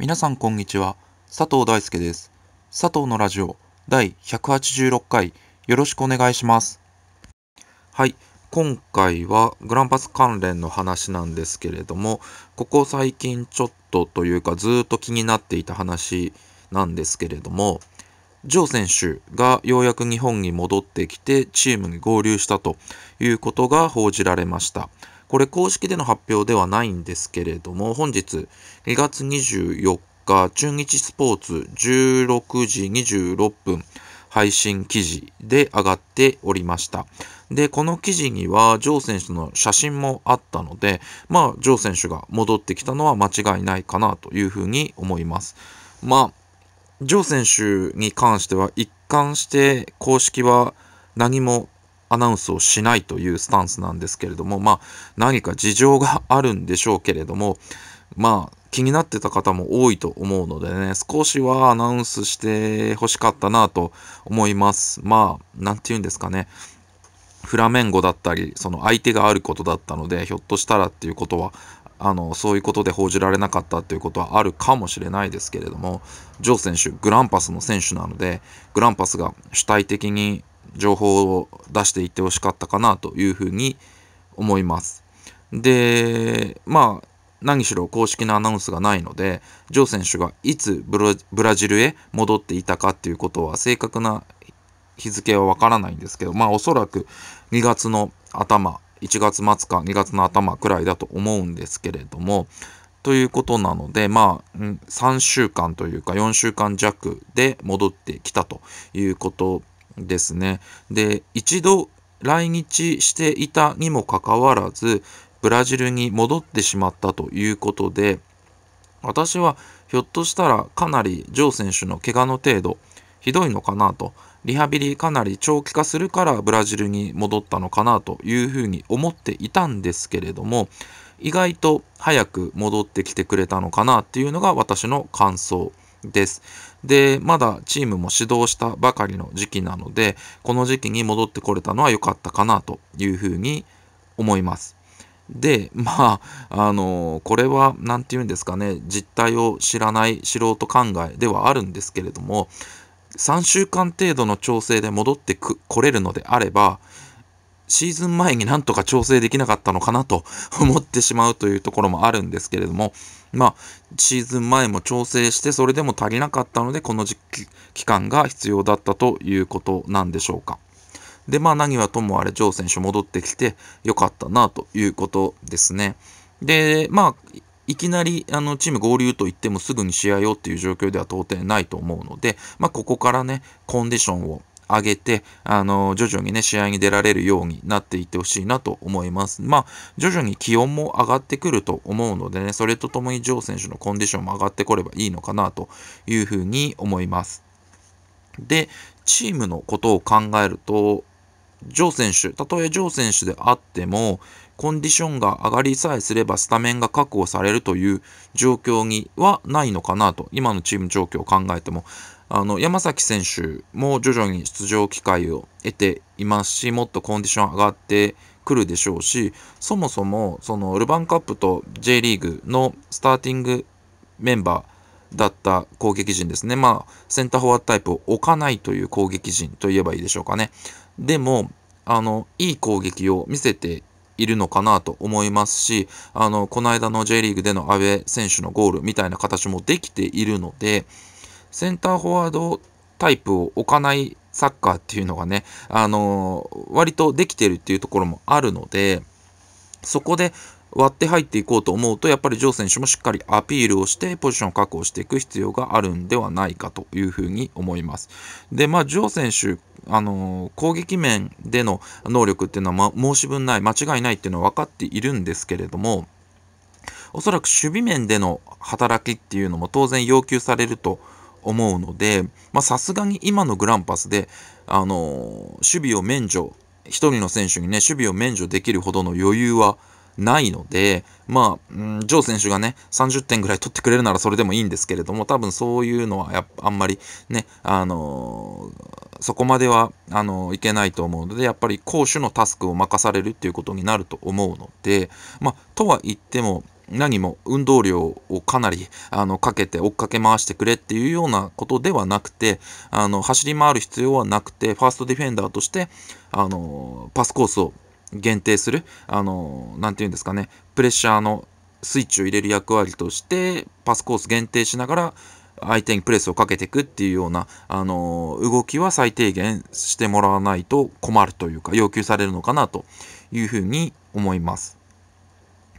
皆さんこんにちは佐藤大輔です佐藤のラジオ第186回よろしくお願いしますはい今回はグランパス関連の話なんですけれどもここ最近ちょっとというかずっと気になっていた話なんですけれどもジョー選手がようやく日本に戻ってきてチームに合流したということが報じられました。これ公式での発表ではないんですけれども、本日2月24日、中日スポーツ16時26分、配信記事で上がっておりました。で、この記事には、ジョー選手の写真もあったので、まあ、ジョー選手が戻ってきたのは間違いないかなというふうに思います。まあ、ジョー選手に関しては、一貫して公式は何もアナウンスをしないというスタンスなんですけれども、まあ、何か事情があるんでしょうけれども、まあ、気になってた方も多いと思うのでね、少しはアナウンスして欲しかったなと思います。まあ、なんて言うんですかね。フラメンゴだったり、その相手があることだったので、ひょっとしたらっていうことは、あの、そういうことで報じられなかったっていうことはあるかもしれないですけれども、ジョー選手、グランパスの選手なので、グランパスが主体的に情報を出していってほしかったかなというふうに思います。で、まあ、何しろ公式のアナウンスがないので、ジョー選手がいつブラジルへ戻っていたかっていうことは正確な日付はわからないんですけど、まあおそらく2月の頭、1月末か2月の頭くらいだと思うんですけれども、ということなので、まあ、3週間というか4週間弱で戻ってきたということですね。で、一度来日していたにもかかわらず、ブラジルに戻ってしまったということで、私はひょっとしたらかなりジョー選手の怪我の程度、ひどいのかなと、リハビリかなり長期化するからブラジルに戻ったのかなというふうに思っていたんですけれども、意外と早く戻ってきてくれたのかなっていうのが私の感想です。で、まだチームも指導したばかりの時期なので、この時期に戻ってこれたのは良かったかなというふうに思います。で、まあ、あの、これは何て言うんですかね、実態を知らない素人考えではあるんですけれども、3週間程度の調整で戻ってこれるのであれば、シーズン前になんとか調整できなかったのかなと 思ってしまうというところもあるんですけれども、まあ、シーズン前も調整して、それでも足りなかったので、この期間が必要だったということなんでしょうか。で、まあ、何はともあれ、ジョー選手戻ってきて、よかったなということですね。で、まあ、いきなりあのチーム合流といってもすぐに試合をっていう状況では到底ないと思うので、まあ、ここからね、コンディションを上げて、あの、徐々にね、試合に出られるようになっていってほしいなと思います。まあ、徐々に気温も上がってくると思うのでね、それとともにジョー選手のコンディションも上がってこればいいのかなというふうに思います。で、チームのことを考えると、ジョー選手、たとえジョー選手であっても、コンディションが上がりさえすればスタメンが確保されるという状況にはないのかなと、今のチーム状況を考えてもあの、山崎選手も徐々に出場機会を得ていますし、もっとコンディション上がってくるでしょうし、そもそも、その、ルヴァンカップと J リーグのスターティングメンバーだった攻撃陣ですね。まあ、センターフォワードタイプを置かないという攻撃陣といえばいいでしょうかね。でも、あの、いい攻撃を見せているのかなと思いますし、あの、この間の J リーグでの阿部選手のゴールみたいな形もできているので、センターフォワードタイプを置かないサッカーっていうのがね、あのー、割とできてるっていうところもあるので、そこで割って入っていこうと思うと、やっぱりジョー選手もしっかりアピールをして、ポジションを確保していく必要があるんではないかというふうに思います。で、まあ、ジョー選手、あのー、攻撃面での能力っていうのは、ま、申し分ない、間違いないっていうのは分かっているんですけれども、おそらく守備面での働きっていうのも当然要求されると思います。思うのでさすがに今のグランパスで、あの守備を免除1人の選手にね守備を免除できるほどの余裕はないので、まあ、ん、ジョー選手がね、30点ぐらい取ってくれるならそれでもいいんですけれども、多分そういうのはやあんまりね、あのー、そこまではあのー、いけないと思うので、やっぱり攻守のタスクを任されるっていうことになると思うので、まあ、とは言っても、何も運動量をかなりあのかけて追っかけ回してくれっていうようなことではなくてあの走り回る必要はなくてファーストディフェンダーとしてあのパスコースを限定するあの何て言うんですかねプレッシャーのスイッチを入れる役割としてパスコース限定しながら相手にプレスをかけていくっていうようなあの動きは最低限してもらわないと困るというか要求されるのかなというふうに思います。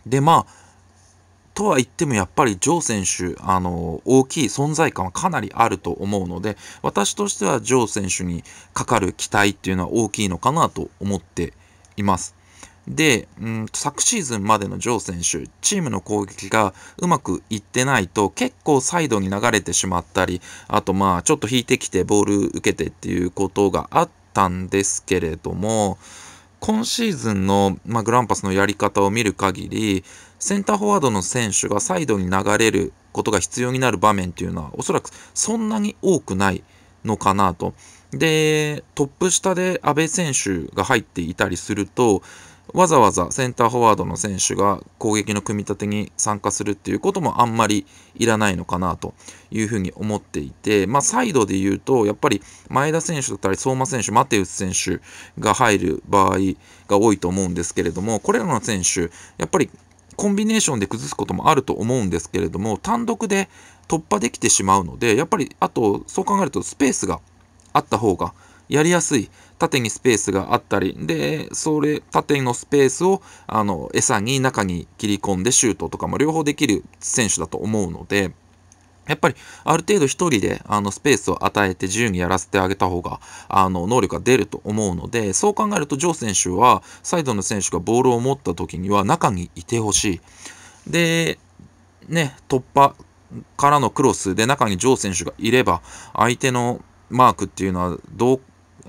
でまあとは言ってもやっぱりジョー選手、あの、大きい存在感はかなりあると思うので、私としてはジョー選手にかかる期待っていうのは大きいのかなと思っています。で、うん、昨シーズンまでのジョー選手、チームの攻撃がうまくいってないと、結構サイドに流れてしまったり、あとまあ、ちょっと引いてきてボール受けてっていうことがあったんですけれども、今シーズンの、まあ、グランパスのやり方を見る限り、センターフォワードの選手がサイドに流れることが必要になる場面っていうのは、おそらくそんなに多くないのかなと。で、トップ下で安倍選手が入っていたりすると、わざわざセンターフォワードの選手が攻撃の組み立てに参加するっていうこともあんまりいらないのかなというふうに思っていて、まあ、サイドで言うと、やっぱり前田選手だったり、相馬選手、マテウス選手が入る場合が多いと思うんですけれども、これらの選手、やっぱりコンビネーションで崩すこともあると思うんですけれども、単独で突破できてしまうので、やっぱり、あと、そう考えるとスペースがあった方がやりやすい縦にスペースがあったりでそれ縦のスペースをあの餌に中に切り込んでシュートとかも両方できる選手だと思うので。やっぱりある程度1人であのスペースを与えて自由にやらせてあげた方があの能力が出ると思うのでそう考えるとジョー選手はサイドの選手がボールを持った時には中にいてほしい。で、ね、突破からのクロスで中にジョー選手がいれば相手のマークっていうのはど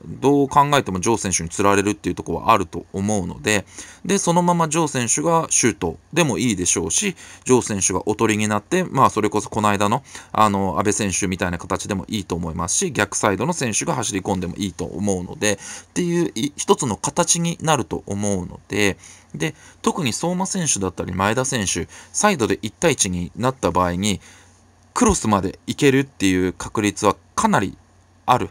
どう考えてもジョー選手につられるっていうところはあると思うのででそのままジョー選手がシュートでもいいでしょうしジョー選手がおとりになって、まあ、それこそこの間のあの安倍選手みたいな形でもいいと思いますし逆サイドの選手が走り込んでもいいと思うのでっていう一つの形になると思うので。で特に相馬選手だったり前田選手サイドで1対1になった場合にクロスまでいけるっていう確率はかなりある。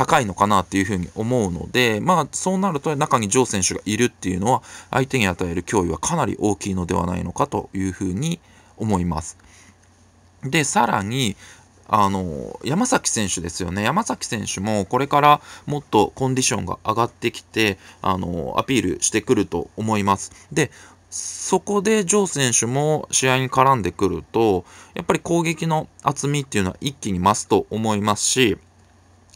高いのかなっていうふうに思うので、まあ、そうなると中にジョー選手がいるっていうのは、相手に与える脅威はかなり大きいのではないのかというふうに思います。で、さらに、あの、山崎選手ですよね。山崎選手もこれからもっとコンディションが上がってきて、あの、アピールしてくると思います。で、そこでジョー選手も試合に絡んでくると、やっぱり攻撃の厚みっていうのは一気に増すと思いますし、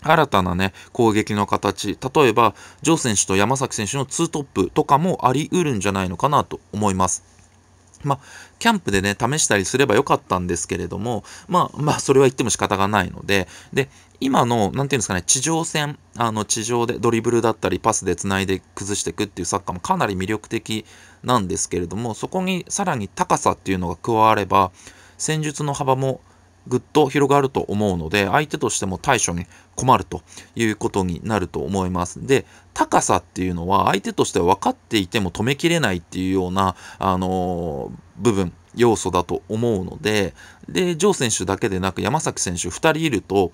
新たなね、攻撃の形、例えば、ジョー選手と山崎選手のツートップとかもあり得るんじゃないのかなと思います。まあ、キャンプでね、試したりすればよかったんですけれども、まあ、まあ、それは言っても仕方がないので、で、今の、なんていうんですかね、地上戦、あの、地上でドリブルだったり、パスで繋いで崩していくっていうサッカーもかなり魅力的なんですけれども、そこにさらに高さっていうのが加われば、戦術の幅もぐっと広がると思うので、相手としても対処に困るということになると思います。で、高さっていうのは相手としては分かっていても止めきれないっていうような、あのー、部分、要素だと思うので、で、ジョー選手だけでなく山崎選手2人いると、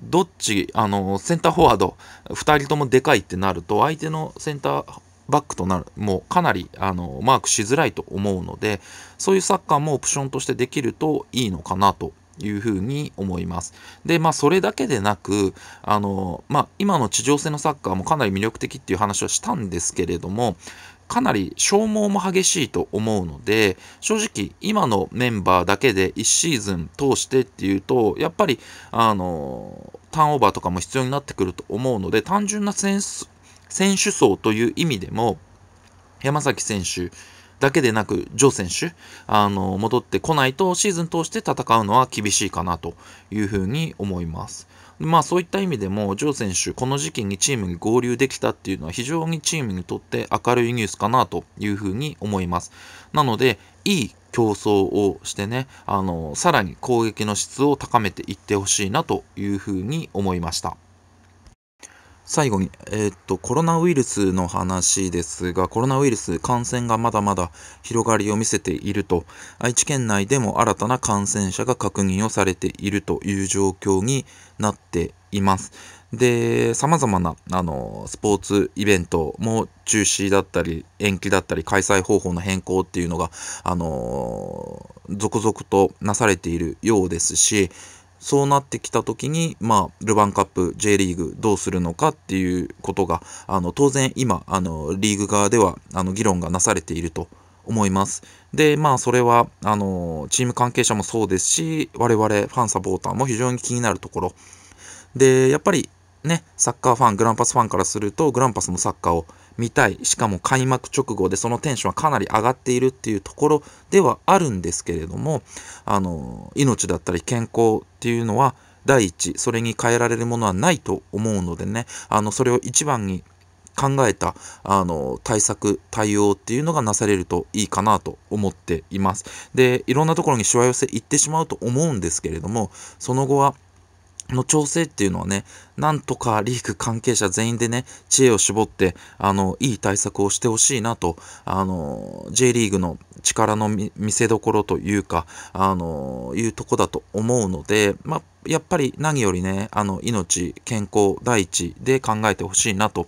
どっち、あのー、センターフォワード、2人ともでかいってなると、相手のセンターバックとなるもうかなりあのマークしづらいと思うのでそういうサッカーもオプションとしてできるといいのかなというふうに思います。で、まあ、それだけでなく、あの、まあ、今の地上戦のサッカーもかなり魅力的っていう話はしたんですけれども、かなり消耗も激しいと思うので、正直、今のメンバーだけで1シーズン通してっていうと、やっぱり、あの、ターンオーバーとかも必要になってくると思うので、単純な戦選手層という意味でも、山崎選手だけでなく、ジョー選手、あの、戻ってこないと、シーズン通して戦うのは厳しいかなというふうに思います。まあそういった意味でも、ジョー選手、この時期にチームに合流できたっていうのは非常にチームにとって明るいニュースかなというふうに思います。なので、いい競争をしてね、あの、さらに攻撃の質を高めていってほしいなというふうに思いました。最後に、えー、っと、コロナウイルスの話ですが、コロナウイルス感染がまだまだ広がりを見せていると、愛知県内でも新たな感染者が確認をされているという状況になっています。で、様々な、あの、スポーツイベントも中止だったり、延期だったり、開催方法の変更っていうのが、あの、続々となされているようですし、そうなってきた時に、まあ、ルヴァンカップ J リーグどうするのかっていうことがあの当然今あのリーグ側ではあの議論がなされていると思います。でまあそれはあのチーム関係者もそうですし我々ファンサポーターも非常に気になるところでやっぱりねサッカーファングランパスファンからするとグランパスのサッカーを見たいしかも開幕直後でそのテンションはかなり上がっているっていうところではあるんですけれどもあの命だったり健康っていうのは第一それに変えられるものはないと思うのでねあのそれを一番に考えたあの対策対応っていうのがなされるといいかなと思っていますでいろんなところにしわ寄せ行ってしまうと思うんですけれどもその後はの調整っていうのはね、なんとかリーグ関係者全員でね、知恵を絞って、あの、いい対策をしてほしいなと、あの、J リーグの力の見せどころというか、あの、いうとこだと思うので、まあ、やっぱり何よりね、あの、命、健康第一で考えてほしいなと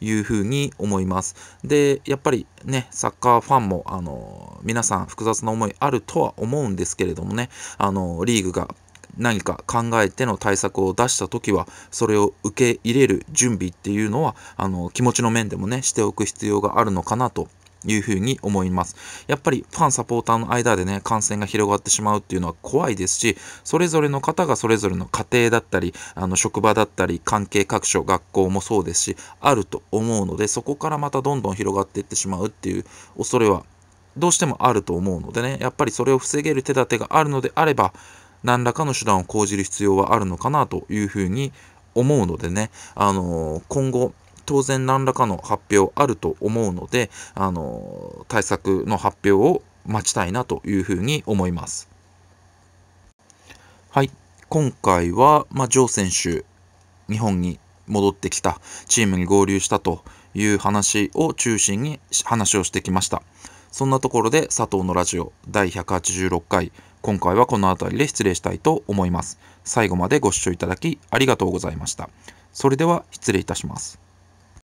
いうふうに思います。で、やっぱりね、サッカーファンも、あの、皆さん複雑な思いあるとは思うんですけれどもね、あの、リーグが何か考えての対策を出した時はそれを受け入れる準備っていうのはあの気持ちの面でもねしておく必要があるのかなというふに思います。やっぱりファン、サポーターの間でね、感染が広がってしまうっていうのは怖いですし、それぞれの方がそれぞれの家庭だったり、あの職場だったり、関係各所、学校もそうですし、あると思うので、そこからまたどんどん広がっていってしまうっていう恐れはどうしてもあると思うのでね、やっぱりそれを防げる手立てがあるのであれば、何らかの手段を講じる必要はあるのかなというふうに思うのでね、あの今後、当然何らかの発表あると思うので、あの対策の発表を待ちたいなというふうに思います。はい、今回は、まあ、ジョー選手、日本に戻ってきた、チームに合流したという話を中心に話をしてきました。そんなところで佐藤のラジオ第186回今回はこの辺りで失礼したいと思います。最後までご視聴いただきありがとうございました。それでは失礼いたします。